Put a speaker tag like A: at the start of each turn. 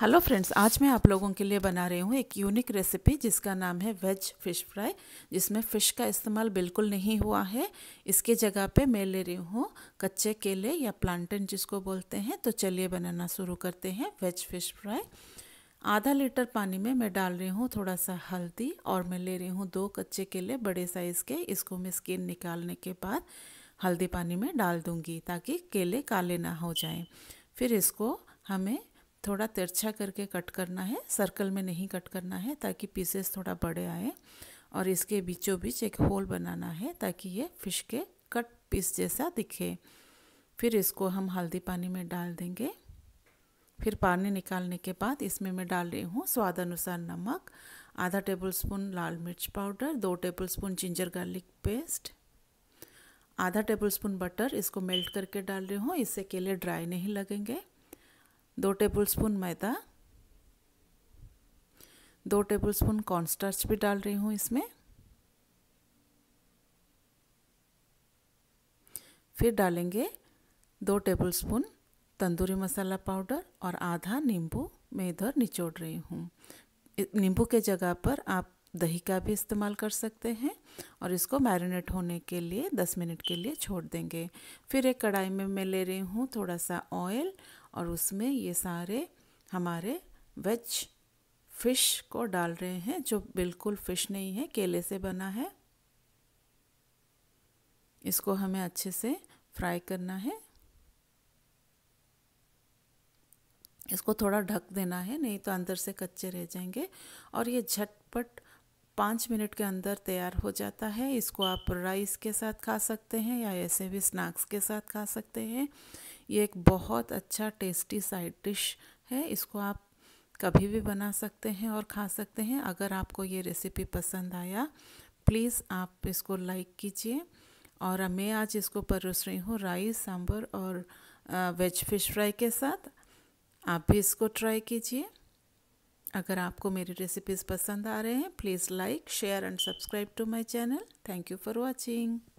A: hello friends आज मैं आप लोगों के लिए बना रही हूँ एक यूनिक रेसिपी जिसका नाम है वेज फ़िश फ्राई जिसमें फ़िश का इस्तेमाल बिल्कुल नहीं हुआ है इसके जगह पे मैं ले रही हूँ कच्चे केले या प्लांटन जिसको बोलते हैं तो चलिए बनाना शुरू करते हैं वेज फ़िश फ्राई आधा लीटर पानी में मैं डाल रही हूँ थोड़ा सा हल्दी और मैं ले रही हूँ दो कच्चे केले बड़े साइज़ के इसको मैं स्किन निकालने के बाद हल्दी पानी में डाल दूँगी ताकि केले काले ना हो जाएँ फिर इसको हमें थोड़ा तिरछा करके कट करना है सर्कल में नहीं कट करना है ताकि पीसेस थोड़ा बड़े आए और इसके बीचों बीच एक होल बनाना है ताकि ये फिश के कट पीस जैसा दिखे फिर इसको हम हल्दी पानी में डाल देंगे फिर पानी निकालने के बाद इसमें मैं डाल रही हूँ स्वाद अनुसार नमक आधा टेबलस्पून लाल मिर्च पाउडर दो टेबलस्पून जिंजर गार्लिक पेस्ट आधा टेबलस्पून बटर इसको मेल्ट करके डाल रही हूँ इससे केले ड्राई नहीं लगेंगे दो टेबलस्पून मैदा दो टेबलस्पून कॉर्नस्टार्च भी डाल रही हूँ इसमें फिर डालेंगे दो टेबलस्पून तंदूरी मसाला पाउडर और आधा नींबू मैं इधर निचोड़ रही हूँ नींबू के जगह पर आप दही का भी इस्तेमाल कर सकते हैं और इसको मैरिनेट होने के लिए 10 मिनट के लिए छोड़ देंगे फिर एक कढ़ाई में मैं ले रही हूँ थोड़ा सा ऑयल और उसमें ये सारे हमारे वेज फिश को डाल रहे हैं जो बिल्कुल फिश नहीं है केले से बना है इसको हमें अच्छे से फ्राई करना है इसको थोड़ा ढक देना है नहीं तो अंदर से कच्चे रह जाएंगे और ये झटपट पाँच मिनट के अंदर तैयार हो जाता है इसको आप राइस के साथ खा सकते हैं या ऐसे भी स्नैक्स के साथ खा सकते हैं ये एक बहुत अच्छा टेस्टी साइड डिश है इसको आप कभी भी बना सकते हैं और खा सकते हैं अगर आपको ये रेसिपी पसंद आया प्लीज़ आप इसको लाइक कीजिए और मैं आज इसको परोस रही हूँ राइस सांभर और वेज फिश फ्राई के साथ आप भी इसको ट्राई कीजिए अगर आपको मेरी रेसिपीज़ पसंद आ रहे हैं please like share and subscribe to my channel thank you for watching